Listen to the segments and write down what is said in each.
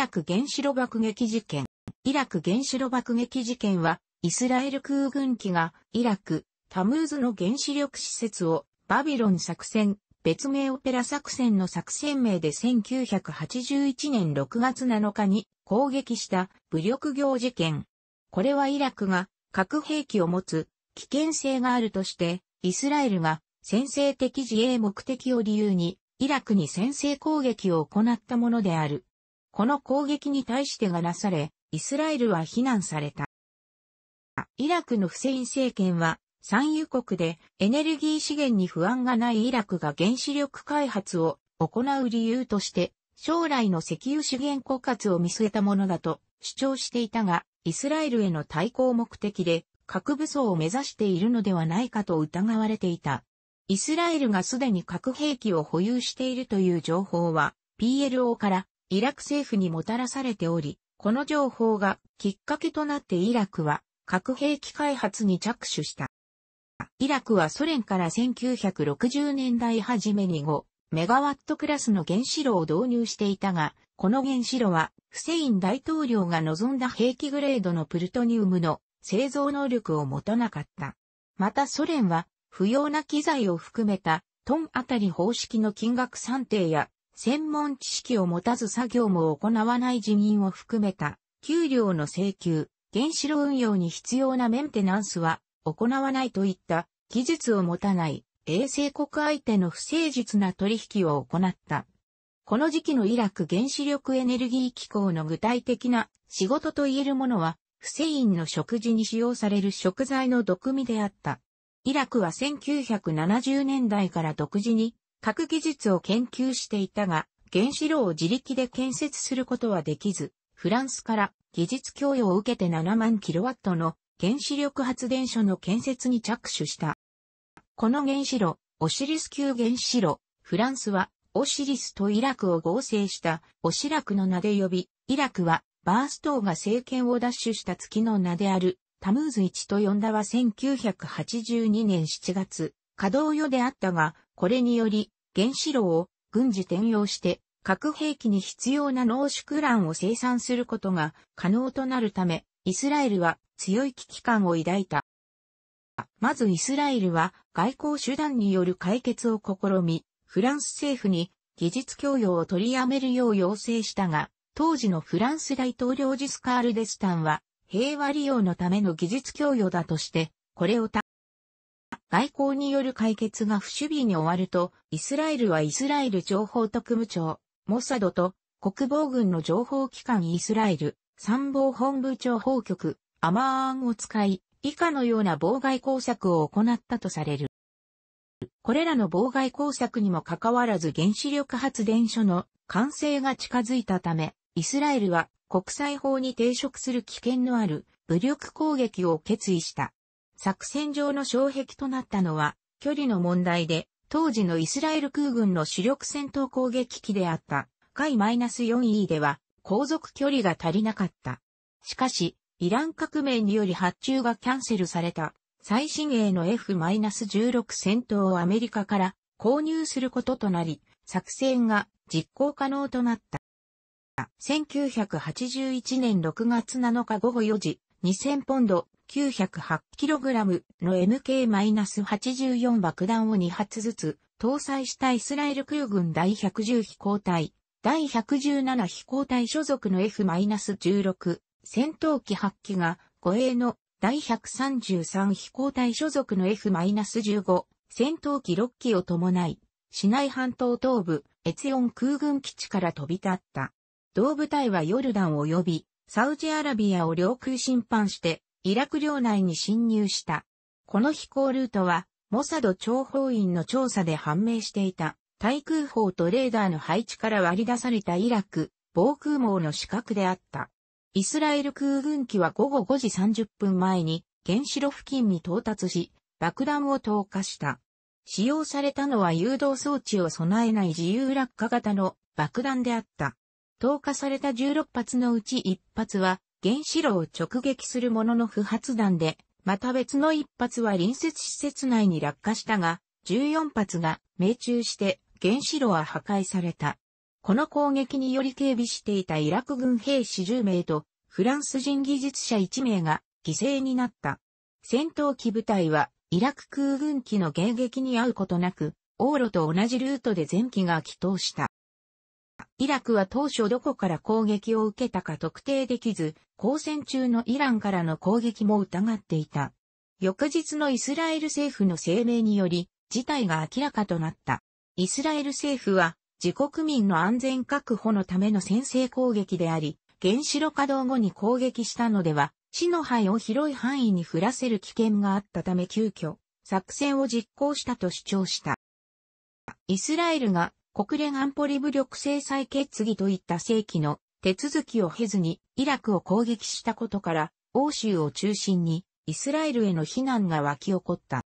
ラク原子炉爆撃事件。イラク原子炉爆撃事件は、イスラエル空軍機が、イラク、タムーズの原子力施設を、バビロン作戦、別名オペラ作戦の作戦名で1981年6月7日に攻撃した武力業事件。これはイラクが核兵器を持つ危険性があるとして、イスラエルが先制的自衛目的を理由にイラクに先制攻撃を行ったものである。この攻撃に対してがなされ、イスラエルは非難された。イラクのフセイン政権は、産油国でエネルギー資源に不安がないイラクが原子力開発を行う理由として、将来の石油資源枯渇を見据えたものだと主張していたが、イスラエルへの対抗目的で核武装を目指しているのではないかと疑われていた。イスラエルがすでに核兵器を保有しているという情報は PLO からイラク政府にもたらされており、この情報がきっかけとなってイラクは核兵器開発に着手した。イラクはソ連から1960年代初めに5メガワットクラスの原子炉を導入していたが、この原子炉はフセイン大統領が望んだ兵器グレードのプルトニウムの製造能力を持たなかった。またソ連は不要な機材を含めたトンあたり方式の金額算定や専門知識を持たず作業も行わない人員を含めた、給料の請求、原子炉運用に必要なメンテナンスは行わないといった技術を持たない衛星国相手の不誠実な取引を行った。この時期のイラク原子力エネルギー機構の具体的な仕事と言えるものは、フセインの食事に使用される食材の毒味であった。イラクは1970年代から独自に核技術を研究していたが、原子炉を自力で建設することはできず、フランスから技術供与を受けて7万キロワットの原子力発電所の建設に着手した。この原子炉、オシリス級原子炉、フランスはオシリスとイラクを合成したオシラクの名で呼び、イラクはバーストーが政権を奪取した月の名であるタムーズ1と呼んだは1982年7月、稼働予であったが、これにより、原子炉を軍事転用して、核兵器に必要な濃縮卵を生産することが可能となるため、イスラエルは強い危機感を抱いた。まずイスラエルは外交手段による解決を試み、フランス政府に技術供与を取りやめるよう要請したが、当時のフランス大統領ジスカール・デスタンは平和利用のための技術供与だとして、これを外交による解決が不守備に終わると、イスラエルはイスラエル情報特務庁、モサドと国防軍の情報機関イスラエル参謀本部長報局、アマーンを使い、以下のような妨害工作を行ったとされる。これらの妨害工作にもかかわらず原子力発電所の完成が近づいたため、イスラエルは国際法に抵触する危険のある武力攻撃を決意した。作戦上の障壁となったのは、距離の問題で、当時のイスラエル空軍の主力戦闘攻撃機であった、海 -4E では、航続距離が足りなかった。しかし、イラン革命により発注がキャンセルされた、最新鋭の F-16 戦闘をアメリカから購入することとなり、作戦が実行可能となった。1981年6月7日午後4時、2000ポンド、9 0 8ラムの MK-84 爆弾を2発ずつ搭載したイスラエル空軍第110飛行隊、第117飛行隊所属の F-16 戦闘機8機が護衛の第133飛行隊所属の F-15 戦闘機6機を伴い、市内半島東部エツヨン空軍基地から飛び立った。同部隊はヨルダン及びサウジアラビアを領空侵犯して、イラク領内に侵入した。この飛行ルートは、モサド諜報員の調査で判明していた、対空砲とレーダーの配置から割り出されたイラク、防空網の死角であった。イスラエル空軍機は午後5時30分前に、原子炉付近に到達し、爆弾を投下した。使用されたのは誘導装置を備えない自由落下型の爆弾であった。投下された16発のうち1発は原子炉を直撃するものの不発弾で、また別の1発は隣接施設内に落下したが、14発が命中して原子炉は破壊された。この攻撃により警備していたイラク軍兵士10名とフランス人技術者1名が犠牲になった。戦闘機部隊はイラク空軍機の迎撃に遭うことなく、往路と同じルートで前機が帰投した。イラクは当初どこから攻撃を受けたか特定できず、交戦中のイランからの攻撃も疑っていた。翌日のイスラエル政府の声明により、事態が明らかとなった。イスラエル政府は、自国民の安全確保のための先制攻撃であり、原子炉稼働後に攻撃したのでは、死の灰を広い範囲に降らせる危険があったため急遽、作戦を実行したと主張した。イスラエルが国連安保理武力制裁決議といった正規の手続きを経ずにイラクを攻撃したことから欧州を中心にイスラエルへの非難が湧き起こった。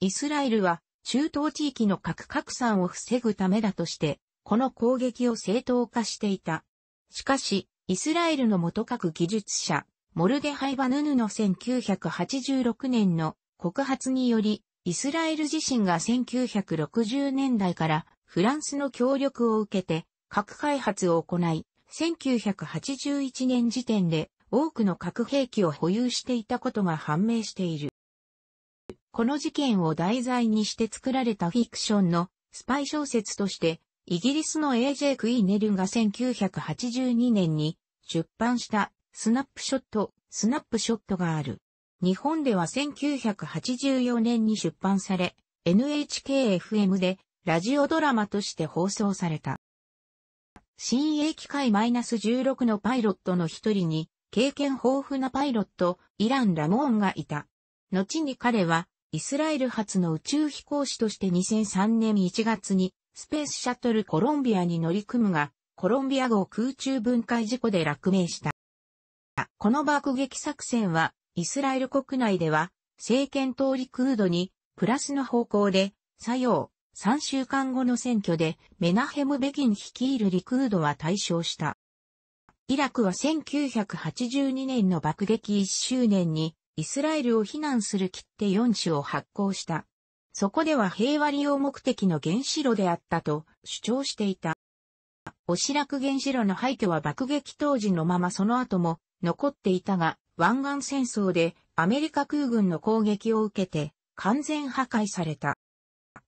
イスラエルは中東地域の核拡散を防ぐためだとして、この攻撃を正当化していた。しかし、イスラエルの元核技術者、モルデハイ・バヌヌの1986年の告発により、イスラエル自身が1960年代からフランスの協力を受けて核開発を行い、1981年時点で多くの核兵器を保有していたことが判明している。この事件を題材にして作られたフィクションのスパイ小説として、イギリスの AJ クイーネルが1982年に出版したスナップショット、スナップショットがある。日本では1984年に出版され、NHKFM でラジオドラマとして放送された。新鋭機械 -16 のパイロットの一人に、経験豊富なパイロット、イラン・ラモーンがいた。後に彼は、イスラエル初の宇宙飛行士として2003年1月に、スペースシャトルコロンビアに乗り組むが、コロンビア号空中分解事故で落命した。この爆撃作戦は、イスラエル国内では、政権通り空土に、プラスの方向で、作用、3週間後の選挙でメナヘム・ベギン率いるリクードは大勝した。イラクは1982年の爆撃1周年にイスラエルを非難する切手4種を発行した。そこでは平和利用目的の原子炉であったと主張していた。オシラク原子炉の廃墟は爆撃当時のままその後も残っていたが、湾岸戦争でアメリカ空軍の攻撃を受けて完全破壊された。